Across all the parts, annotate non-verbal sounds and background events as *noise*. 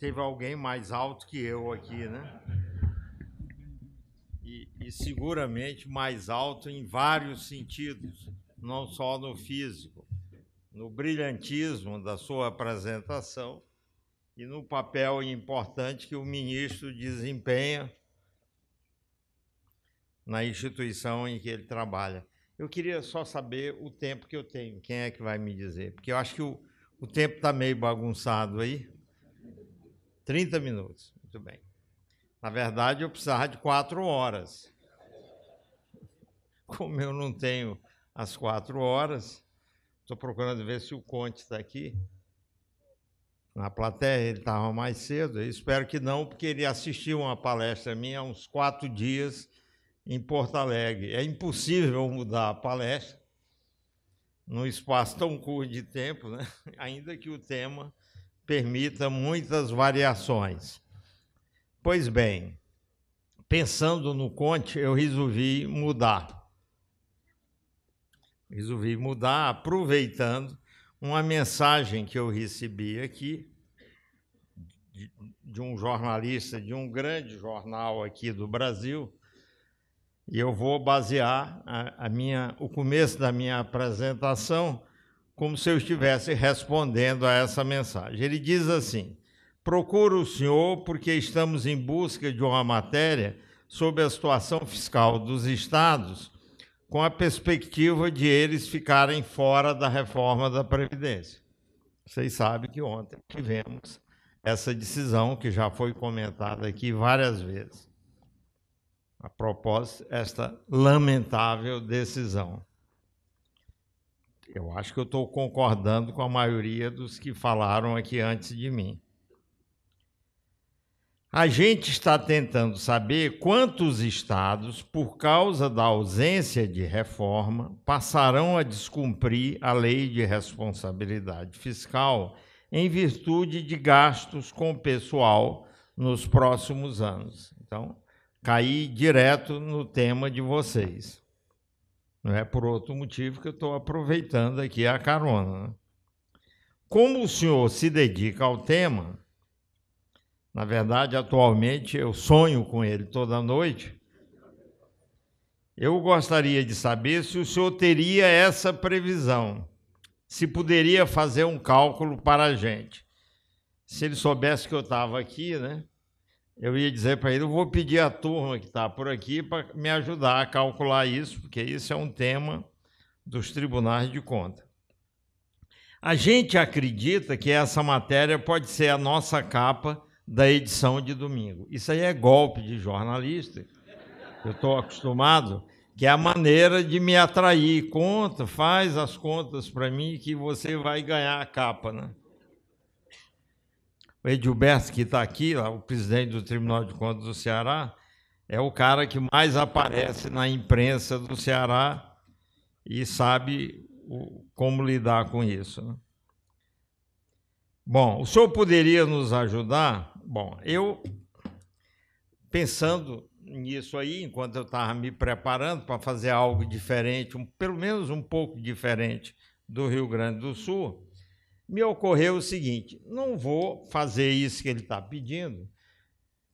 teve alguém mais alto que eu aqui, né? E, e seguramente mais alto em vários sentidos, não só no físico, no brilhantismo da sua apresentação e no papel importante que o ministro desempenha na instituição em que ele trabalha. Eu queria só saber o tempo que eu tenho. Quem é que vai me dizer? Porque eu acho que o, o tempo está meio bagunçado aí. 30 minutos. Muito bem. Na verdade, eu precisava de quatro horas. *laughs* Como eu não tenho as quatro horas, estou procurando ver se o Conte está aqui. Na plateia, ele estava mais cedo. Eu espero que não, porque ele assistiu uma palestra minha há uns quatro dias em Porto Alegre. É impossível mudar a palestra num espaço tão curto de tempo, né? *laughs* ainda que o tema permita muitas variações. Pois bem, pensando no Conte, eu resolvi mudar. Resolvi mudar, aproveitando uma mensagem que eu recebi aqui de, um jornalista de um grande jornal aqui do Brasil, e eu vou basear a, a minha, o começo da minha apresentação como se eu estivesse respondendo a essa mensagem. Ele diz assim: procuro o senhor porque estamos em busca de uma matéria sobre a situação fiscal dos estados, com a perspectiva de eles ficarem fora da reforma da Previdência. Vocês sabem que ontem tivemos essa decisão que já foi comentada aqui várias vezes. A propósito, esta lamentável decisão. Eu acho que eu estou concordando com a maioria dos que falaram aqui antes de mim. A gente está tentando saber quantos estados, por causa da ausência de reforma, passarão a descumprir a lei de responsabilidade fiscal em virtude de gastos com pessoal nos próximos anos. Então, caí direto no tema de vocês. Não é por outro motivo que eu estou aproveitando aqui a carona. Né? Como o senhor se dedica ao tema, na verdade, atualmente eu sonho com ele toda noite. Eu gostaria de saber se o senhor teria essa previsão, se poderia fazer um cálculo para a gente. Se ele soubesse que eu estava aqui, né? Eu ia dizer para ele, eu vou pedir à turma que está por aqui para me ajudar a calcular isso, porque isso é um tema dos tribunais de conta. A gente acredita que essa matéria pode ser a nossa capa da edição de domingo. Isso aí é golpe de jornalista. Eu estou acostumado, que é a maneira de me atrair. Conta, faz as contas para mim que você vai ganhar a capa, né? o Edilberto, que está aqui, o presidente do Tribunal de Contas do Ceará, é o cara que mais aparece na imprensa do Ceará e sabe o, como lidar com isso. Né? Bom, o senhor poderia nos ajudar? Bom, eu, pensando nisso aí, enquanto eu estava me preparando para fazer algo diferente, um, pelo menos um pouco diferente do Rio Grande do Sul, me ocorreu o seguinte: não vou fazer isso que ele está pedindo,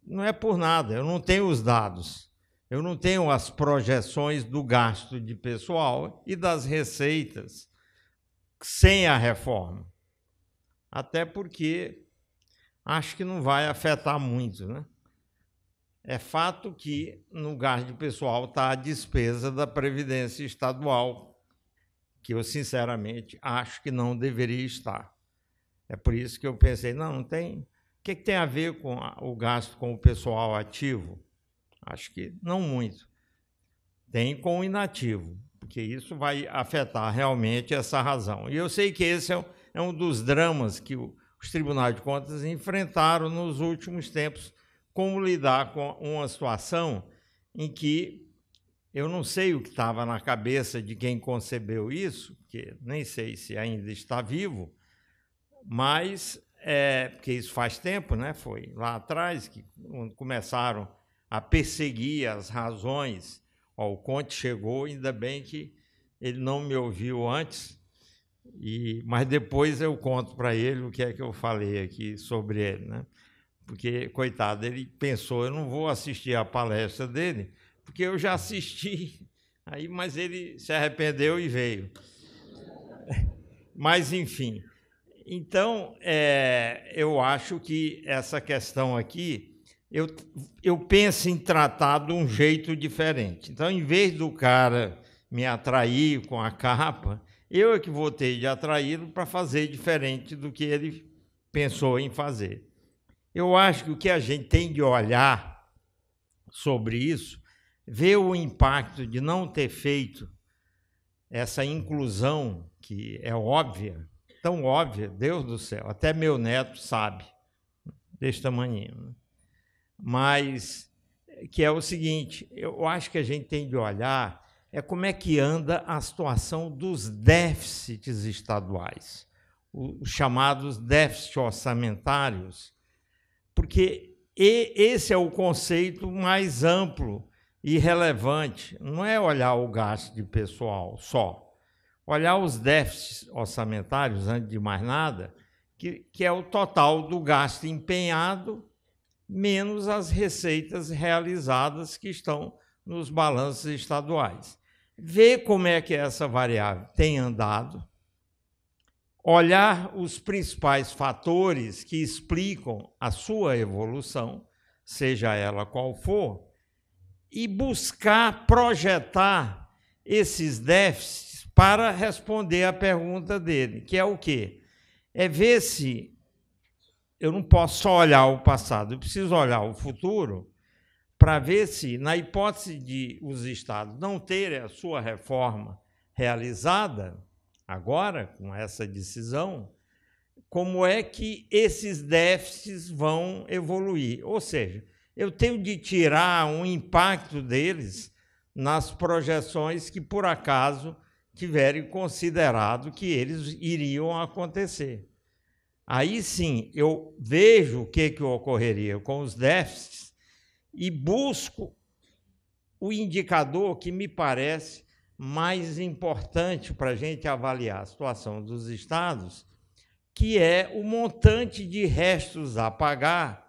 não é por nada, eu não tenho os dados, eu não tenho as projeções do gasto de pessoal e das receitas sem a reforma. Até porque acho que não vai afetar muito, né? É fato que no gasto de pessoal está a despesa da Previdência Estadual que eu sinceramente acho que não deveria estar. É por isso que eu pensei, não, não tem. O que, que tem a ver com o gasto com o pessoal ativo? Acho que não muito. Tem com o inativo, porque isso vai afetar realmente essa razão. E eu sei que esse é um, é um dos dramas que os tribunais de contas enfrentaram nos últimos tempos, como lidar com uma situação em que eu não sei o que estava na cabeça de quem concebeu isso, que nem sei se ainda está vivo, mas é, porque isso faz tempo, né? Foi lá atrás que começaram a perseguir as razões. Ó, o Conte chegou, ainda bem que ele não me ouviu antes, e, mas depois eu conto para ele o que é que eu falei aqui sobre ele, né? Porque coitado, ele pensou, eu não vou assistir a palestra dele porque eu já assisti, *laughs* aí, mas ele se arrependeu e veio. Mas, enfim. Então, é, eu acho que essa questão aqui, eu, eu penso em tratar de um jeito diferente. Então, em vez do cara me atrair com a capa, eu é que vou ter de atraí-lo para fazer diferente do que ele pensou em fazer. Eu acho que o que a gente tem de olhar sobre isso vê o impacto de não ter feito essa inclusão, que é óbvia, tão óbvia, Deus do céu, até meu neto sabe, desse tamanho. Né? Mas que é o seguinte, eu acho que a gente tem de olhar é como é que anda a situação dos déficits estaduais, os chamados déficits orçamentários, porque esse é o conceito mais amplo irrelevante não é olhar o gasto de pessoal só, olhar os déficits orçamentários, antes de mais nada, que, que é o total do gasto empenhado menos as receitas realizadas que estão nos balanços estaduais. Ver como é que essa variável tem andado, olhar os principais fatores que explicam a sua evolução, seja ela qual for, e buscar projetar esses déficits para responder à pergunta dele, que é o quê? É ver se eu não posso só olhar o passado, eu preciso olhar o futuro para ver se, na hipótese de os estados não terem a sua reforma realizada agora com essa decisão, como é que esses déficits vão evoluir? Ou seja, eu tenho de tirar um impacto deles nas projeções que, por acaso, tiverem considerado que eles iriam acontecer. Aí sim, eu vejo o que, que ocorreria com os déficits e busco o indicador que me parece mais importante para a gente avaliar a situação dos estados, que é o montante de restos a pagar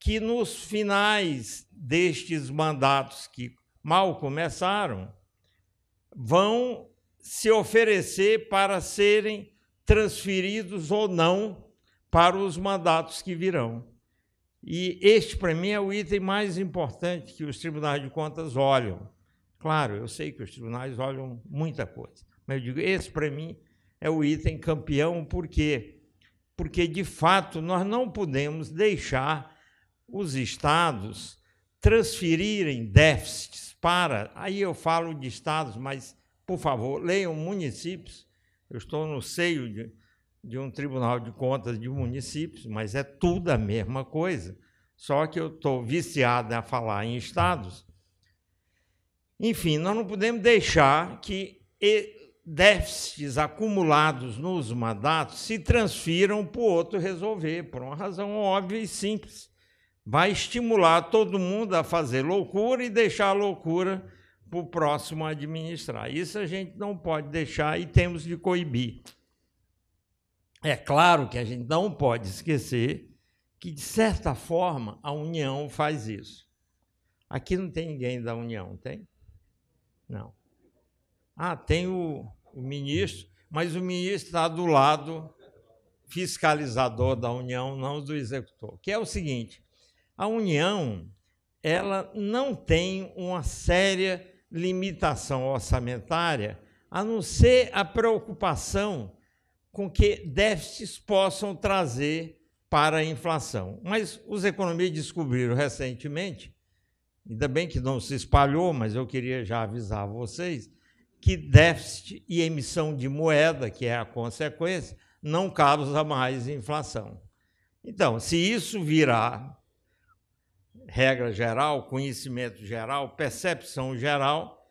que nos finais destes mandatos que mal começaram, vão se oferecer para serem transferidos ou não para os mandatos que virão. E este, para mim, é o item mais importante que os tribunais de contas olham. Claro, eu sei que os tribunais olham muita coisa, mas eu digo, esse, para mim, é o item campeão, por quê? Porque, de fato, nós não podemos deixar os estados transferirem déficits para. Aí eu falo de estados, mas, por favor, leiam municípios. Eu estou no seio de, de um tribunal de contas de municípios, mas é tudo a mesma coisa. Só que eu estou viciado a falar em estados. Enfim, nós não podemos deixar que déficits acumulados nos mandatos se transfiram para o outro resolver, por uma razão óbvia e simples vai estimular todo mundo a fazer loucura e deixar a loucura para o próximo administrar. Isso a gente não pode deixar e temos de coibir. É claro que a gente não pode esquecer que, de certa forma, a União faz isso. Aqui não tem ninguém da União, tem? Não. Ah, tem o, o ministro, mas o ministro está do lado fiscalizador da União, não do executor, que é o seguinte: a União, ela não tem uma séria limitação orçamentária, a não ser a preocupação com que déficits possam trazer para a inflação. Mas os economistas descobriram recentemente, ainda bem que não se espalhou, mas eu queria já avisar vocês, que déficit e emissão de moeda, que é a consequência, não causa mais inflação. Então, se isso virar regra geral, conhecimento geral, percepção geral,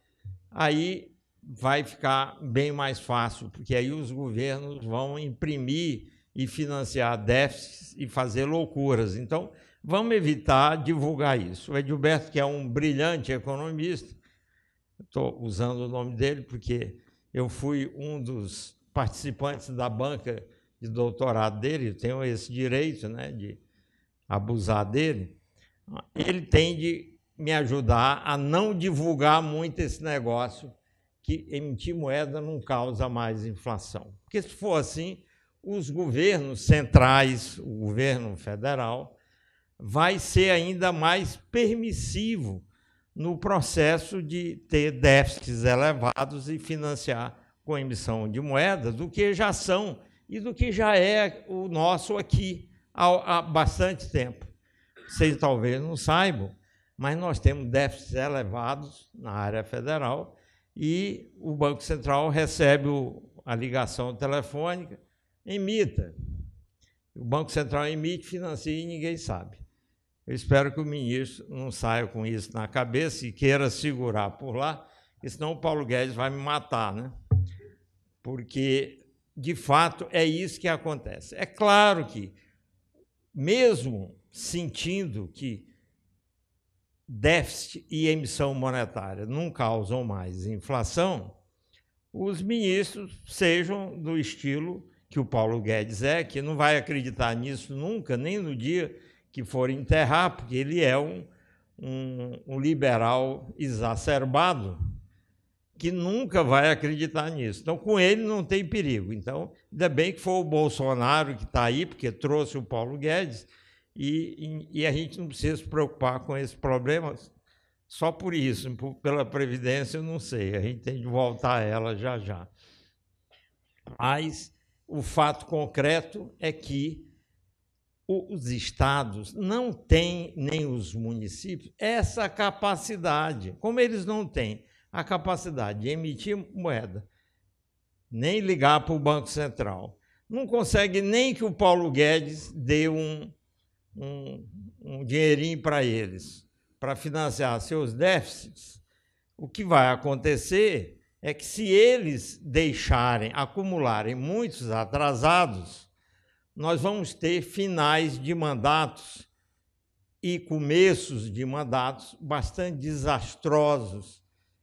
aí vai ficar bem mais fácil, porque aí os governos vão imprimir e financiar déficits e fazer loucuras. Então, vamos evitar divulgar isso. O Edilberto, que é um brilhante economista, estou usando o nome dele porque eu fui um dos participantes da banca de doutorado dele, tenho esse direito né, de abusar dele ele tem de me ajudar a não divulgar muito esse negócio que emitir moeda não causa mais inflação. Porque se for assim, os governos centrais, o governo federal, vai ser ainda mais permissivo no processo de ter déficits elevados e financiar com emissão de moedas do que já são e do que já é o nosso aqui há, há bastante tempo vocês talvez não saibam, mas nós temos déficits elevados na área federal e o Banco Central recebe o, a ligação telefônica, emita. O Banco Central emite, financia e ninguém sabe. Eu espero que o ministro não saia com isso na cabeça e queira segurar por lá, senão o Paulo Guedes vai me matar, né? Porque, de fato, é isso que acontece. É claro que, mesmo sentindo que déficit e emissão monetária não causam mais inflação, os ministros sejam do estilo que o Paulo Guedes é, que não vai acreditar nisso nunca, nem no dia que for enterrar, porque ele é um, um, um liberal exacerbado que nunca vai acreditar nisso. Então, com ele não tem perigo. Então, ainda bem que foi o Bolsonaro que está aí, porque trouxe o Paulo Guedes, e, e a gente não precisa se preocupar com esses problemas só por isso, por, pela Previdência, eu não sei, a gente tem de voltar a ela já já. Mas o fato concreto é que os estados não têm, nem os municípios, essa capacidade. Como eles não têm a capacidade de emitir moeda, nem ligar para o Banco Central, não consegue nem que o Paulo Guedes dê um, um, um dinheirinho para eles, para financiar seus déficits, o que vai acontecer é que se eles deixarem acumularem muitos atrasados, nós vamos ter finais de mandatos e começos de mandatos bastante desastrosos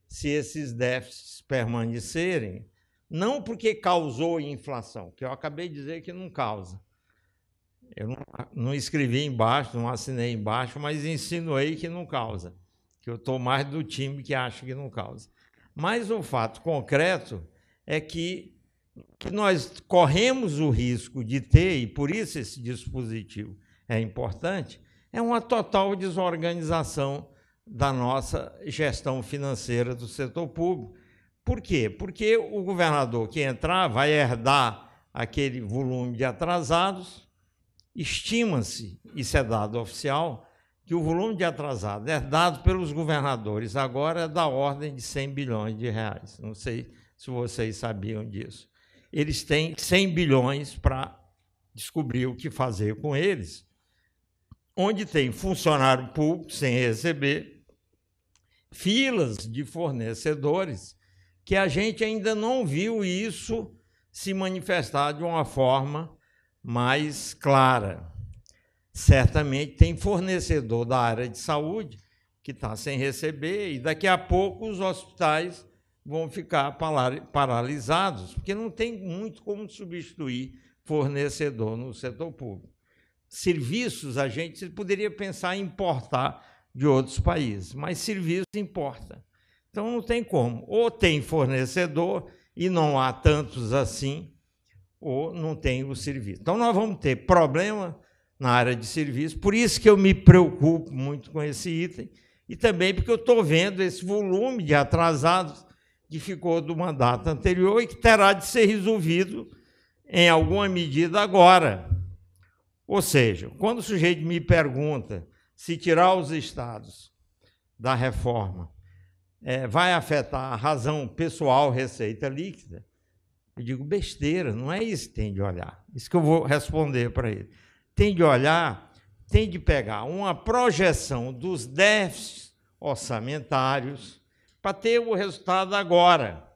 se esses déficits permanecerem, não porque causou inflação, que eu acabei de dizer que não causa, eu não, não, escrevi embaixo, não assinei embaixo, mas insinuei que não causa, que eu estou mais do time que acha que não causa. Mas o fato concreto é que, que nós corremos o risco de ter, e por isso esse dispositivo é importante, é uma total desorganização da nossa gestão financeira do setor público. Por quê? Porque o governador que entrar vai herdar aquele volume de atrasados, Estima-se, isso é dado oficial, que o volume de atrasado é dado pelos governadores agora é da ordem de 100 bilhões de reais. Não sei se vocês sabiam disso. Eles têm 100 bilhões para descobrir o que fazer com eles, onde tem funcionário público sem receber, filas de fornecedores, que a gente ainda não viu isso se manifestar de uma forma mais clara. Certamente tem fornecedor da área de saúde que está sem receber, e daqui a pouco os hospitais vão ficar paralisados, porque não tem muito como substituir fornecedor no setor público. Serviços, a gente poderia pensar em importar de outros países, mas serviços importa. Então não tem como. Ou tem fornecedor, e não há tantos assim, ou não tem o serviço. Então, nós vamos ter problema na área de serviço, por isso que eu me preocupo muito com esse item, e também porque eu estou vendo esse volume de atrasados que ficou do mandato anterior e que terá de ser resolvido em alguma medida agora. Ou seja, quando o sujeito me pergunta se tirar os estados da reforma é, vai afetar a razão pessoal receita líquida, eu digo, besteira, não é isso que tem de olhar. Isso que eu vou responder para ele. Tem de olhar, tem de pegar uma projeção dos déficits orçamentários para ter o resultado agora.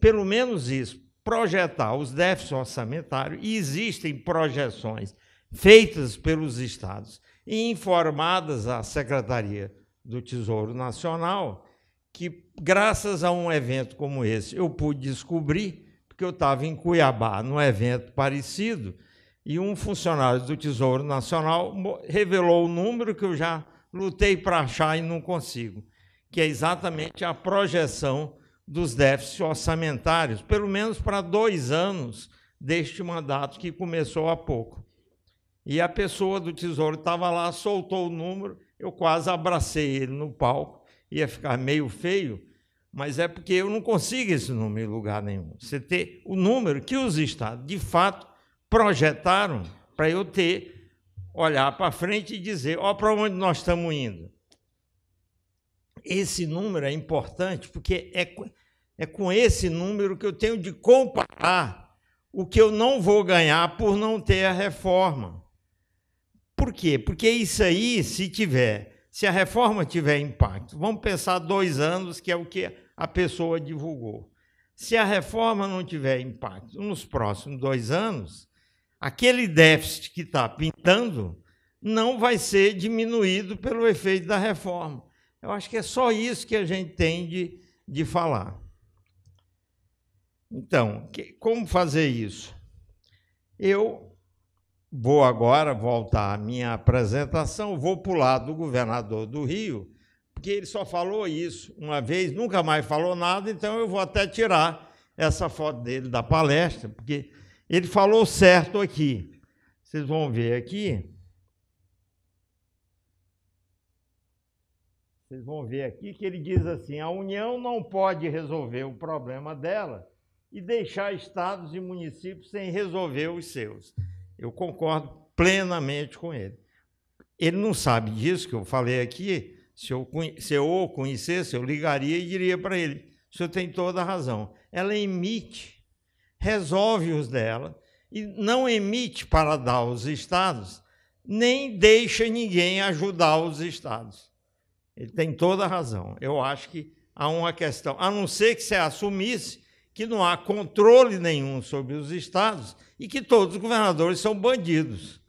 Pelo menos isso, projetar os déficits orçamentários, e existem projeções feitas pelos estados e informadas à Secretaria do Tesouro Nacional, que graças a um evento como esse eu pude descobrir que eu estava em Cuiabá num evento parecido e um funcionário do Tesouro Nacional revelou o número que eu já lutei para achar e não consigo, que é exatamente a projeção dos déficits orçamentários, pelo menos para dois anos deste mandato que começou há pouco. E a pessoa do Tesouro estava lá, soltou o número, eu quase abracei ele no palco, ia ficar meio feio, mas é porque eu não consigo esse número em lugar nenhum. Você ter o número que os estados, de fato, projetaram para eu ter, olhar para frente e dizer, ó, para onde nós estamos indo. Esse número é importante porque é, é com esse número que eu tenho de comparar o que eu não vou ganhar por não ter a reforma. Por quê? Porque isso aí, se tiver se a reforma tiver impacto, vamos pensar dois anos, que é o que a pessoa divulgou. Se a reforma não tiver impacto nos próximos dois anos, aquele déficit que está pintando não vai ser diminuído pelo efeito da reforma. Eu acho que é só isso que a gente tem de, de falar. Então, que, como fazer isso? Eu Vou agora voltar à minha apresentação, vou pular do governador do Rio, porque ele só falou isso uma vez, nunca mais falou nada, então eu vou até tirar essa foto dele da palestra, porque ele falou certo aqui. Vocês vão ver aqui. Vocês vão ver aqui que ele diz assim: a União não pode resolver o problema dela e deixar estados e municípios sem resolver os seus. Eu concordo plenamente com ele. Ele não sabe disso que eu falei aqui. Se eu, se eu o conhecesse, eu ligaria e diria para ele: o senhor tem toda a razão. Ela emite, resolve os dela, e não emite para dar aos estados, nem deixa ninguém ajudar os estados. Ele tem toda a razão. Eu acho que há uma questão, a não ser que você assumisse que não há controle nenhum sobre os estados e que todos os governadores são bandidos.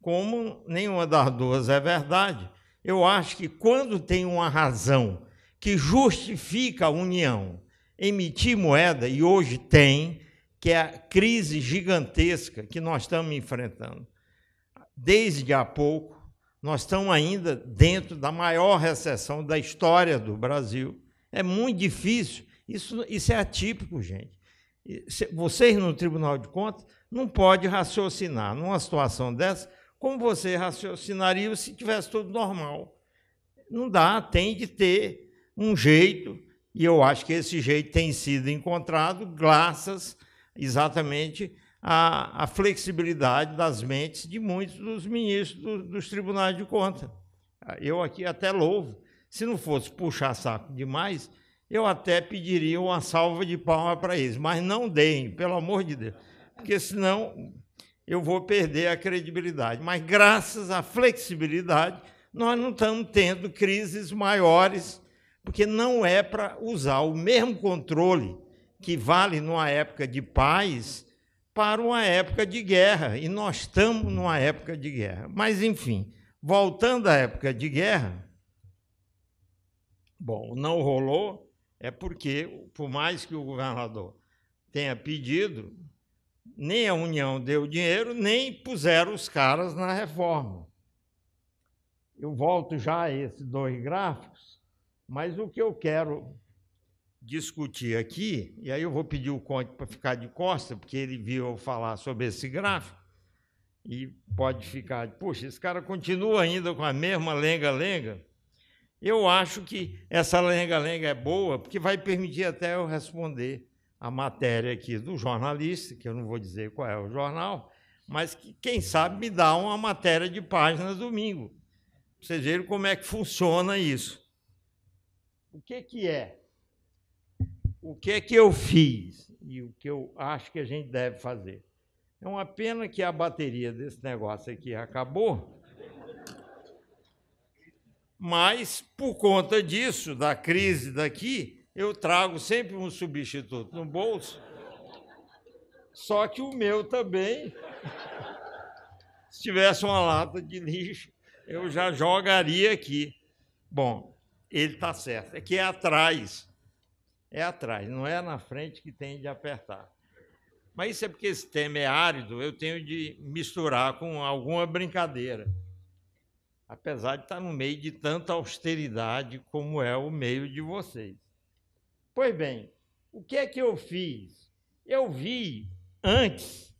Como nenhuma das duas é verdade, eu acho que quando tem uma razão que justifica a União emitir moeda, e hoje tem, que é a crise gigantesca que nós estamos enfrentando. Desde há pouco, nós estamos ainda dentro da maior recessão da história do Brasil. É muito difícil isso, isso é atípico, gente. Vocês no Tribunal de Contas não pode raciocinar numa situação dessa como você raciocinaria se tivesse tudo normal. Não dá, tem de ter um jeito, e eu acho que esse jeito tem sido encontrado graças exatamente à, à flexibilidade das mentes de muitos dos ministros do, dos tribunais de contas. Eu aqui até louvo. Se não fosse puxar saco demais, eu até pediria uma salva de palmas para eles, mas não deem, pelo amor de Deus, porque senão eu vou perder a credibilidade. Mas graças à flexibilidade, nós não estamos tendo crises maiores, porque não é para usar o mesmo controle que vale numa época de paz para uma época de guerra, e nós estamos numa época de guerra. Mas, enfim, voltando à época de guerra, bom, não rolou, é porque, por mais que o governador tenha pedido, nem a União deu dinheiro, nem puseram os caras na reforma. Eu volto já a esses dois gráficos, mas o que eu quero discutir aqui, e aí eu vou pedir o Conte para ficar de costa, porque ele viu eu falar sobre esse gráfico, e pode ficar, puxa, esse cara continua ainda com a mesma lenga-lenga. Eu acho que essa lenga-lenga é boa, porque vai permitir até eu responder a matéria aqui do jornalista, que eu não vou dizer qual é o jornal, mas que, quem sabe, me dá uma matéria de página domingo. vocês verem como é que funciona isso. O que, que é? O que é que eu fiz e o que eu acho que a gente deve fazer? É uma pena que a bateria desse negócio aqui acabou mas, por conta disso, da crise daqui, eu trago sempre um substituto no bolso. Só que o meu também. Se tivesse uma lata de lixo, eu já jogaria aqui. Bom, ele está certo. É que é atrás. É atrás, não é na frente que tem de apertar. Mas isso é porque esse tema é árido, eu tenho de misturar com alguma brincadeira apesar de estar no meio de tanta austeridade como é o meio de vocês. Pois bem, o que é que eu fiz? Eu vi antes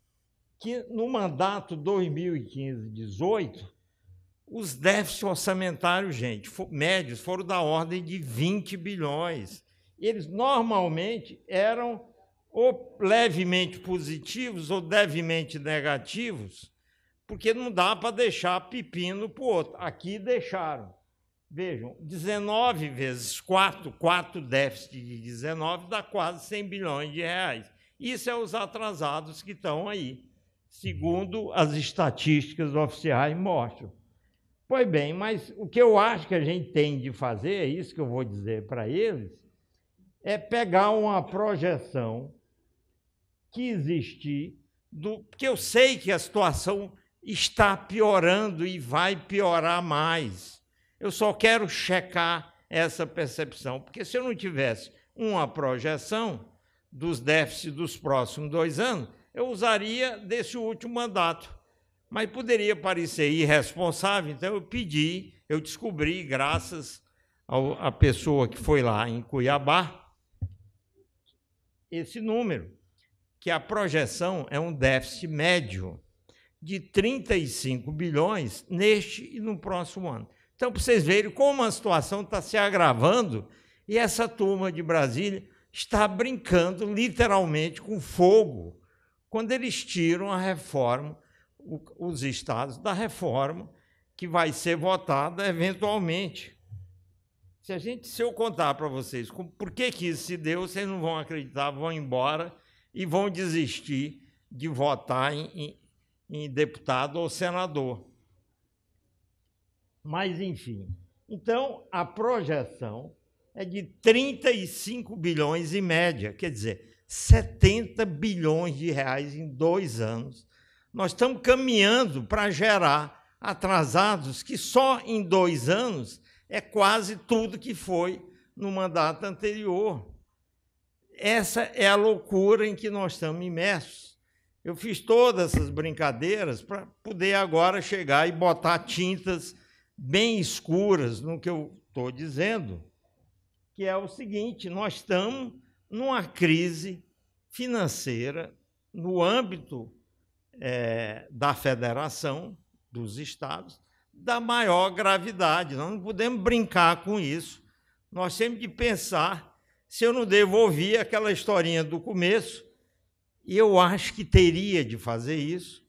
que no mandato 2015-18, os déficits orçamentários, gente, médios, foram da ordem de 20 bilhões. Eles normalmente eram ou levemente positivos ou levemente negativos porque não dá para deixar pepino para o outro. Aqui deixaram. Vejam, 19 vezes 4, 4 déficit de 19 dá quase 100 bilhões de reais. Isso é os atrasados que estão aí, segundo as estatísticas oficiais mostram. Pois bem, mas o que eu acho que a gente tem de fazer, é isso que eu vou dizer para eles, é pegar uma projeção que existir, do, porque eu sei que a situação está piorando e vai piorar mais. Eu só quero checar essa percepção, porque se eu não tivesse uma projeção dos déficits dos próximos dois anos, eu usaria desse último mandato. Mas poderia parecer irresponsável, então eu pedi, eu descobri, graças à pessoa que foi lá em Cuiabá, esse número, que a projeção é um déficit médio de 35 bilhões neste e no próximo ano. Então, para vocês verem como a situação está se agravando e essa turma de Brasília está brincando literalmente com fogo quando eles tiram a reforma, os estados da reforma que vai ser votada eventualmente. Se a gente, se eu contar para vocês por que, que isso se deu, vocês não vão acreditar, vão embora e vão desistir de votar em, em deputado ou senador. Mas, enfim. Então, a projeção é de 35 bilhões em média, quer dizer, 70 bilhões de reais em dois anos. Nós estamos caminhando para gerar atrasados que só em dois anos é quase tudo que foi no mandato anterior. Essa é a loucura em que nós estamos imersos. Eu fiz todas essas brincadeiras para poder agora chegar e botar tintas bem escuras no que eu estou dizendo, que é o seguinte: nós estamos numa crise financeira no âmbito é, da federação dos estados da maior gravidade. Nós não podemos brincar com isso. Nós temos que pensar se eu não devolvi aquela historinha do começo e eu acho que teria de fazer isso.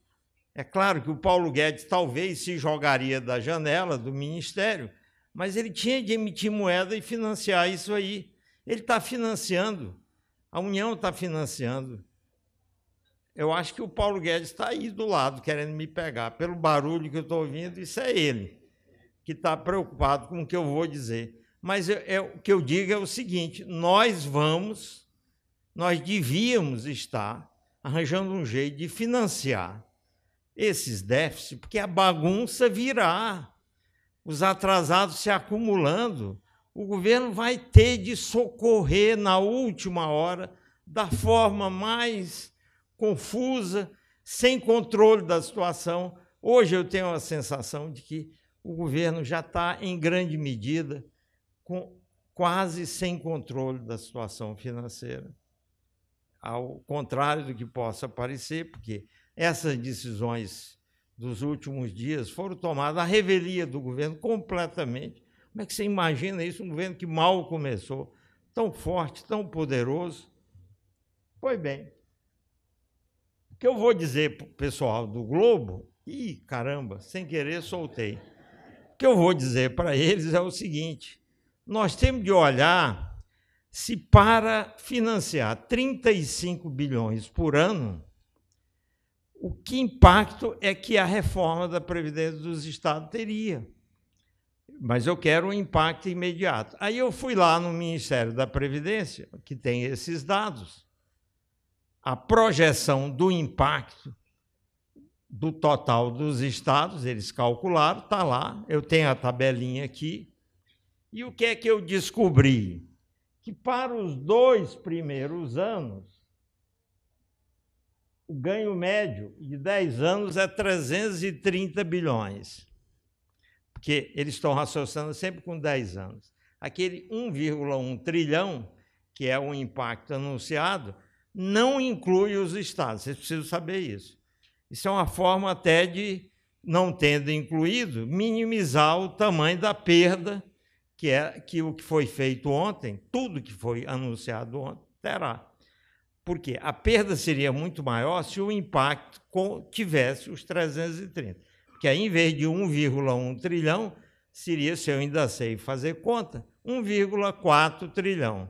É claro que o Paulo Guedes talvez se jogaria da janela do ministério, mas ele tinha de emitir moeda e financiar isso aí. Ele está financiando, a União está financiando. Eu acho que o Paulo Guedes está aí do lado, querendo me pegar. Pelo barulho que eu estou ouvindo, isso é ele, que está preocupado com o que eu vou dizer. Mas eu, eu, é, o que eu digo é o seguinte: nós vamos nós devíamos estar arranjando um jeito de financiar esses déficits, porque a bagunça virá, os atrasados se acumulando, o governo vai ter de socorrer na última hora, da forma mais confusa, sem controle da situação. Hoje eu tenho a sensação de que o governo já está, em grande medida, com, quase sem controle da situação financeira ao contrário do que possa parecer, porque essas decisões dos últimos dias foram tomadas à revelia do governo completamente. Como é que você imagina isso? Um governo que mal começou, tão forte, tão poderoso. Pois bem, o que eu vou dizer para o pessoal do Globo, e caramba, sem querer soltei. O que eu vou dizer para eles é o seguinte: nós temos de olhar se para financiar 35 bilhões por ano, o que impacto é que a reforma da Previdência dos Estados teria? Mas eu quero um impacto imediato. Aí eu fui lá no Ministério da Previdência, que tem esses dados. A projeção do impacto do total dos estados, eles calcularam, está lá. Eu tenho a tabelinha aqui. E o que é que eu descobri? que para os dois primeiros anos, o ganho médio de 10 anos é 330 bilhões. Porque eles estão raciocinando sempre com 10 anos. Aquele 1,1 trilhão, que é o impacto anunciado, não inclui os estados. Vocês precisam saber isso. Isso é uma forma até de, não tendo incluído, minimizar o tamanho da perda que é que o que foi feito ontem, tudo que foi anunciado ontem, terá. Porque a perda seria muito maior se o impacto tivesse os 330. Porque aí, em vez de 1,1 trilhão, seria, se eu ainda sei fazer conta, 1,4 trilhão.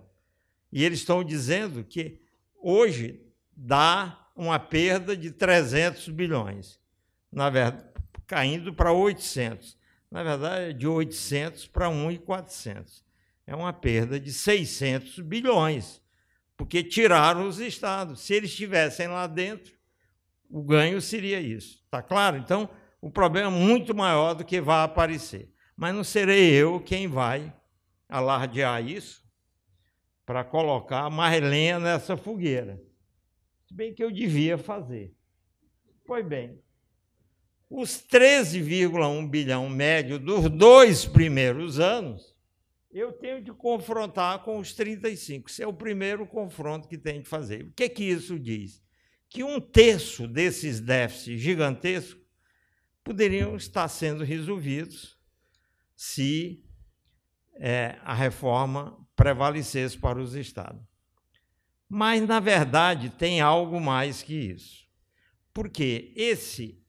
E eles estão dizendo que hoje dá uma perda de 300 bilhões, na verdade, caindo para 800 na verdade, é de 800 para 1,400. É uma perda de 600 bilhões, porque tiraram os estados. Se eles estivessem lá dentro, o ganho seria isso. Está claro? Então, o problema é muito maior do que vai aparecer. Mas não serei eu quem vai alardear isso para colocar mais lenha nessa fogueira. Se bem que eu devia fazer. Pois bem, os 13,1 bilhão médio dos dois primeiros anos, eu tenho de confrontar com os 35. Esse é o primeiro confronto que tem de fazer. O que é que isso diz? Que um terço desses déficits gigantescos poderiam estar sendo resolvidos se é, a reforma prevalecesse para os estados. Mas, na verdade, tem algo mais que isso. Porque esse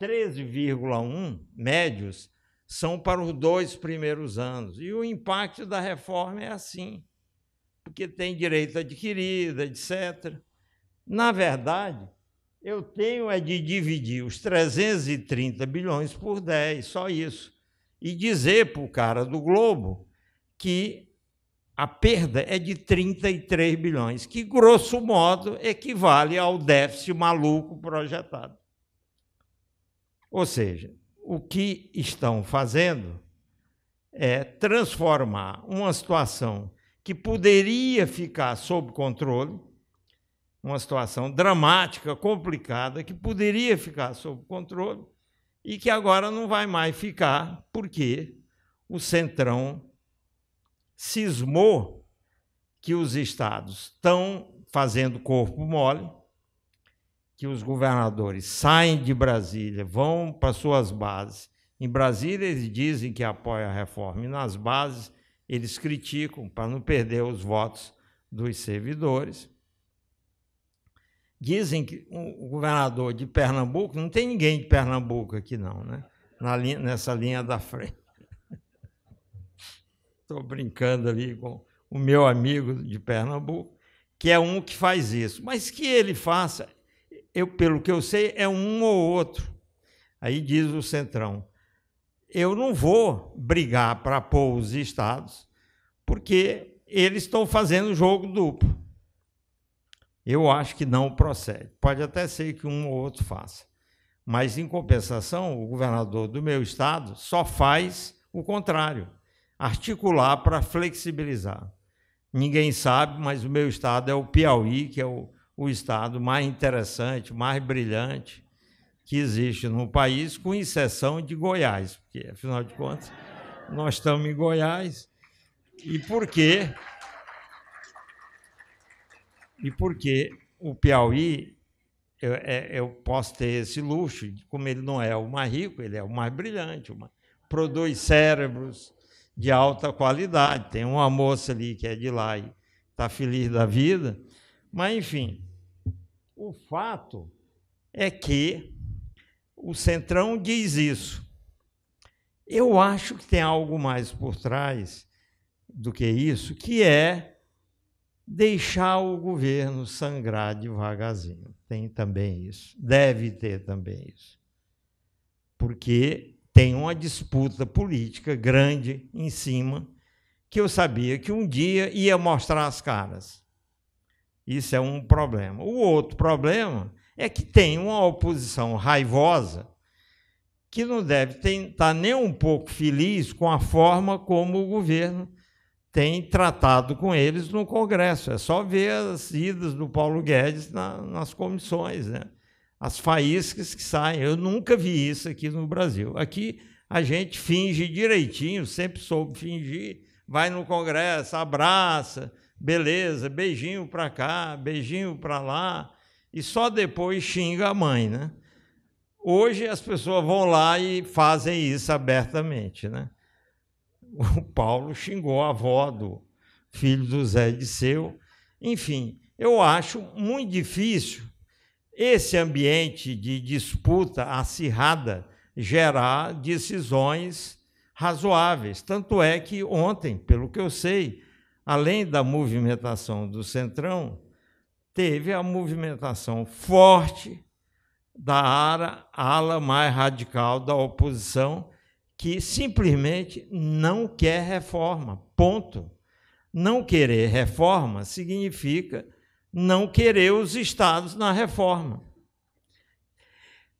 13,1 médios são para os dois primeiros anos. E o impacto da reforma é assim, porque tem direito adquirido, etc. Na verdade, eu tenho é de dividir os 330 bilhões por 10, só isso. E dizer para o cara do Globo que a perda é de 33 bilhões, que grosso modo equivale ao déficit maluco projetado. Ou seja, o que estão fazendo é transformar uma situação que poderia ficar sob controle, uma situação dramática, complicada, que poderia ficar sob controle e que agora não vai mais ficar, porque o Centrão cismou que os estados estão fazendo corpo mole que os governadores saem de Brasília, vão para suas bases. Em Brasília, eles dizem que apoiam a reforma, e nas bases, eles criticam para não perder os votos dos servidores. Dizem que o governador de Pernambuco, não tem ninguém de Pernambuco aqui, não, né? Linha, nessa linha da frente. Estou *laughs* brincando ali com o meu amigo de Pernambuco, que é um que faz isso. Mas que ele faça, eu, pelo que eu sei, é um ou outro. Aí diz o Centrão: eu não vou brigar para pôr os estados, porque eles estão fazendo jogo duplo. Eu acho que não procede. Pode até ser que um ou outro faça. Mas, em compensação, o governador do meu estado só faz o contrário articular para flexibilizar. Ninguém sabe, mas o meu estado é o Piauí, que é o o estado mais interessante, mais brilhante que existe no país, com exceção de Goiás, porque, afinal de contas, nós estamos em Goiás. E por quê? E porque o Piauí, eu, é, eu, posso ter esse luxo, como ele não é o mais rico, ele é o mais brilhante, uma, produz cérebros de alta qualidade. Tem uma moça ali que é de lá e está feliz da vida. Mas, enfim, o fato é que o Centrão diz isso. Eu acho que tem algo mais por trás do que isso, que é deixar o governo sangrar devagarzinho. Tem também isso. Deve ter também isso. Porque tem uma disputa política grande em cima que eu sabia que um dia ia mostrar as caras. Isso é um problema. O outro problema é que tem uma oposição raivosa que não deve estar nem um pouco feliz com a forma como o governo tem tratado com eles no Congresso. É só ver as idas do Paulo Guedes na, nas comissões, né? as faíscas que saem. Eu nunca vi isso aqui no Brasil. Aqui a gente finge direitinho, sempre soube fingir, vai no Congresso, abraça, beleza, beijinho para cá, beijinho para lá, e só depois xinga a mãe, né? Hoje as pessoas vão lá e fazem isso abertamente, né? O Paulo xingou a avó do filho do Zé de Seu. Enfim, eu acho muito difícil esse ambiente de disputa acirrada gerar decisões razoáveis. Tanto é que ontem, pelo que eu sei, além da movimentação do Centrão, teve a movimentação forte da ala, ala mais radical da oposição, que simplesmente não quer reforma. Ponto. Não querer reforma significa não querer os estados na reforma.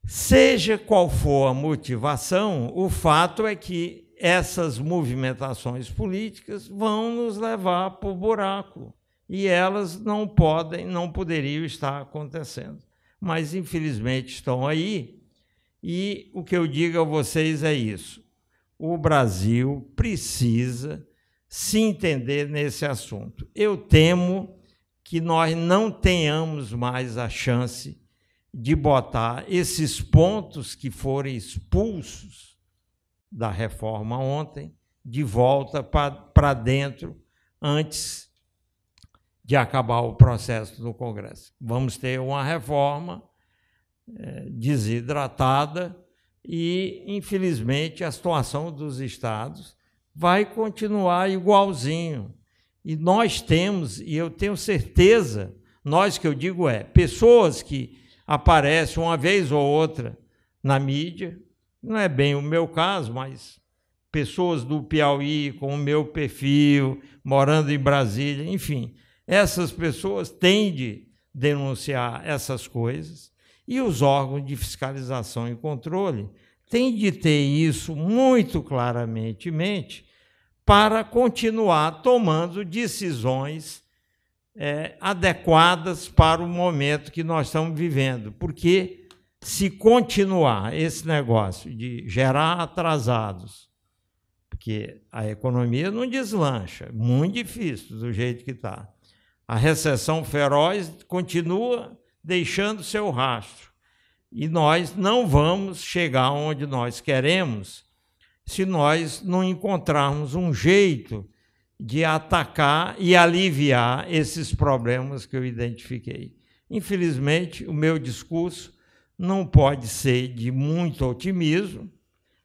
Seja qual for a motivação, o fato é que essas movimentações políticas vão nos levar para o buraco e elas não podem, não poderiam estar acontecendo. Mas, infelizmente, estão aí. E o que eu digo a vocês é isso: o Brasil precisa se entender nesse assunto. Eu temo que nós não tenhamos mais a chance de botar esses pontos que forem expulsos da reforma ontem, de volta para dentro antes de acabar o processo do Congresso. Vamos ter uma reforma é, desidratada e, infelizmente, a situação dos estados vai continuar igualzinho. E nós temos, e eu tenho certeza, nós que eu digo é, pessoas que aparecem uma vez ou outra na mídia, não é bem o meu caso, mas pessoas do Piauí com o meu perfil, morando em Brasília, enfim, essas pessoas têm de denunciar essas coisas e os órgãos de fiscalização e controle têm de ter isso muito claramente em mente para continuar tomando decisões é, adequadas para o momento que nós estamos vivendo, porque se continuar esse negócio de gerar atrasados, porque a economia não deslancha, é muito difícil do jeito que está. A recessão feroz continua deixando seu rastro. E nós não vamos chegar onde nós queremos se nós não encontrarmos um jeito de atacar e aliviar esses problemas que eu identifiquei. Infelizmente, o meu discurso não pode ser de muito otimismo,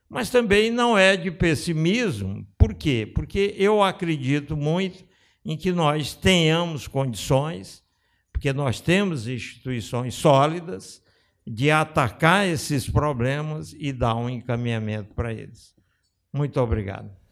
mas também não é de pessimismo. Por quê? Porque eu acredito muito em que nós tenhamos condições, porque nós temos instituições sólidas, de atacar esses problemas e dar um encaminhamento para eles. Muito obrigado.